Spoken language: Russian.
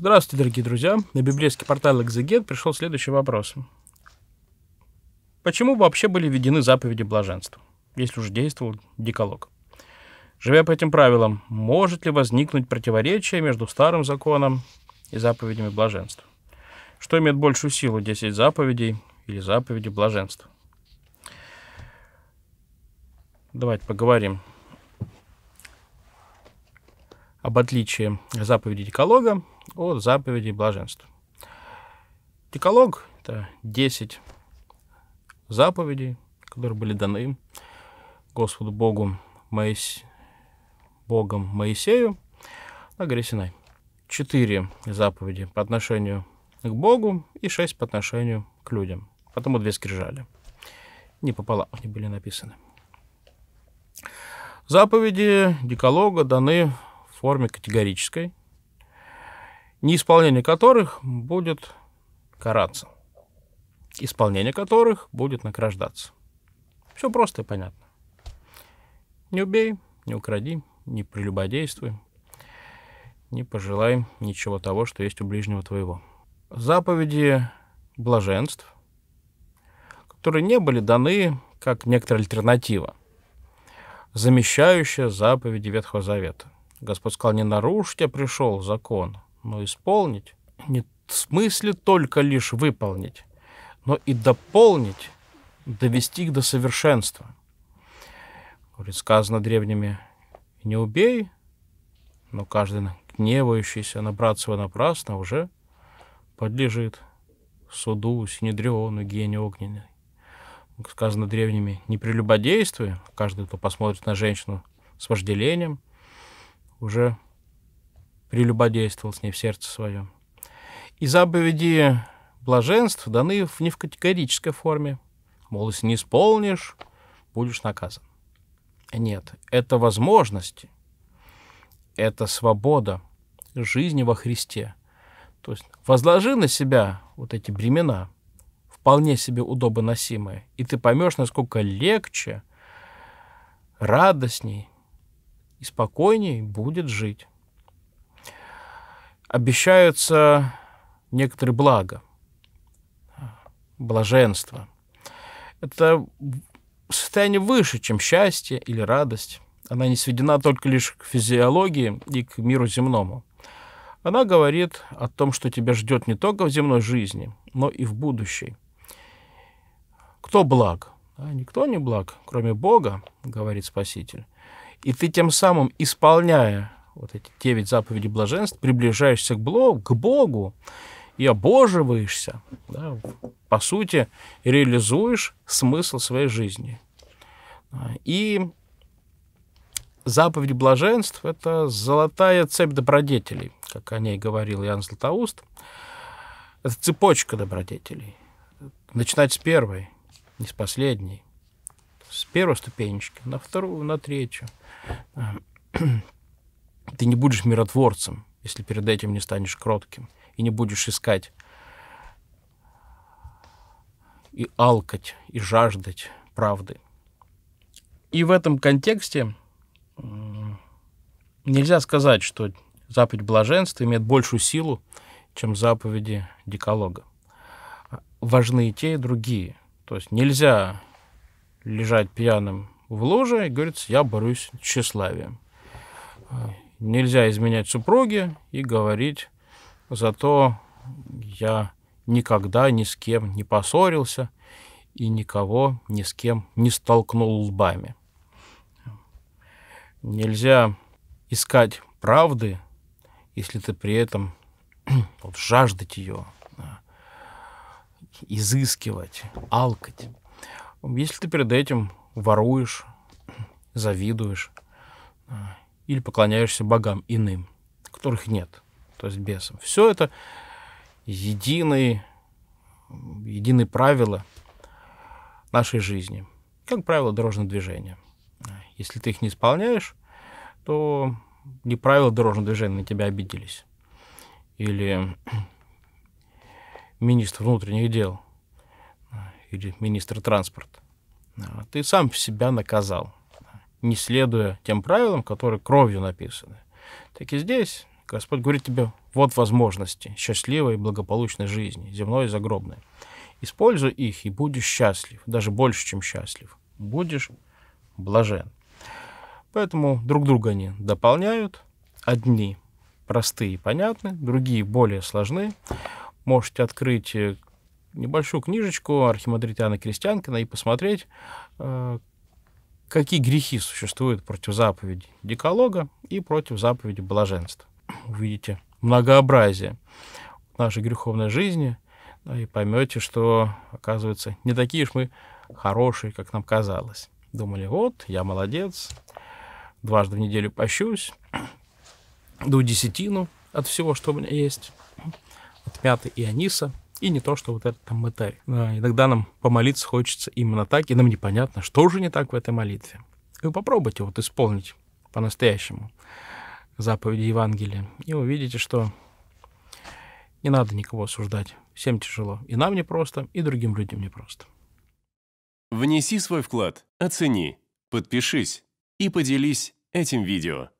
Здравствуйте, дорогие друзья. На библейский портал Экзегет пришел следующий вопрос. Почему вообще были введены заповеди блаженства, если уже действовал диколог? Живя по этим правилам, может ли возникнуть противоречие между старым законом и заповедями блаженства? Что имеет большую силу, 10 заповедей или заповеди блаженства? Давайте поговорим в отличие заповеди Деколога от заповеди блаженства. Деколог — это 10 заповедей, которые были даны Господу Богу Моис... Богом Моисею на горе Синай. Четыре заповеди по отношению к Богу и шесть по отношению к людям. Потому две скрижали. Не пополам они были написаны. Заповеди Диколога даны форме категорической, неисполнение которых будет караться, исполнение которых будет награждаться. Все просто и понятно. Не убей, не укради, не прелюбодействуй, не пожелай ничего того, что есть у ближнего твоего. Заповеди блаженств, которые не были даны как некоторая альтернатива, замещающая заповеди Ветхого Завета. Господь сказал, не нарушить, а пришел закон, но исполнить. Не в смысле только лишь выполнить, но и дополнить, довести их до совершенства. Говорит, сказано древними, не убей, но каждый гневающийся на братства напрасно уже подлежит суду, синедриону, гене огненной. Сказано древними, не прелюбодействуй, каждый, кто посмотрит на женщину с вожделением – уже прелюбодействовал с ней в сердце своем. И заповеди блаженств даны не в категорической форме. Мол, если не исполнишь, будешь наказан. Нет, это возможности, это свобода жизни во Христе. То есть возложи на себя вот эти бремена, вполне себе удобоносимые, и ты поймешь, насколько легче, радостней, и спокойней будет жить. Обещаются некоторые блага, блаженство. Это состояние выше, чем счастье или радость. Она не сведена только лишь к физиологии и к миру земному. Она говорит о том, что тебя ждет не только в земной жизни, но и в будущей. Кто благ? А никто не благ, кроме Бога, говорит Спаситель. И ты тем самым, исполняя вот эти девять заповедей блаженств, приближаешься к, Богу, к Богу и обоживаешься, да, по сути, реализуешь смысл своей жизни. А, и заповедь блаженств — это золотая цепь добродетелей, как о ней говорил Иоанн Златоуст. Это цепочка добродетелей. Начинать с первой, не с последней с первой ступенечки на вторую, на третью. Э, ты не будешь миротворцем, если перед этим не станешь кротким и не будешь искать и алкать, и жаждать правды. И в этом контексте нельзя сказать, что заповедь блаженства имеет большую силу, чем заповеди диколога. Важны и те, и другие. То есть нельзя лежать пьяным в ложе и говорит, я борюсь с тщеславием. Нельзя изменять супруге и говорить, зато я никогда ни с кем не поссорился и никого ни с кем не столкнул лбами. Нельзя искать правды, если ты при этом жаждать ее, изыскивать, алкать. Если ты перед этим воруешь, завидуешь а, или поклоняешься богам иным, которых нет, то есть бесам. Все это единые, единые правила нашей жизни. Как правило, дорожного движения. А, если ты их не исполняешь, то не правила дорожного движения на тебя обиделись. Или министр внутренних дел – или министр транспорта. А, ты сам себя наказал, не следуя тем правилам, которые кровью написаны. Так и здесь Господь говорит тебе, вот возможности счастливой и благополучной жизни, земной и загробной. Используй их и будешь счастлив, даже больше, чем счастлив. Будешь блажен. Поэтому друг друга они дополняют. Одни простые и понятны, другие более сложны. Можете открыть небольшую книжечку архимандритяна Крестьянкина и посмотреть, э, какие грехи существуют против заповеди Диколога и против заповеди Блаженства. Увидите многообразие нашей греховной жизни и поймете, что, оказывается, не такие уж мы хорошие, как нам казалось. Думали, вот, я молодец, дважды в неделю пощусь, до десятину от всего, что у меня есть, от мяты и аниса – и не то, что вот это там мытарь. А, иногда нам помолиться хочется именно так, и нам непонятно, что же не так в этой молитве. И вы попробуйте вот исполнить по-настоящему заповеди Евангелия, и увидите, что не надо никого осуждать. Всем тяжело. И нам непросто, и другим людям непросто. Внеси свой вклад, оцени, подпишись и поделись этим видео.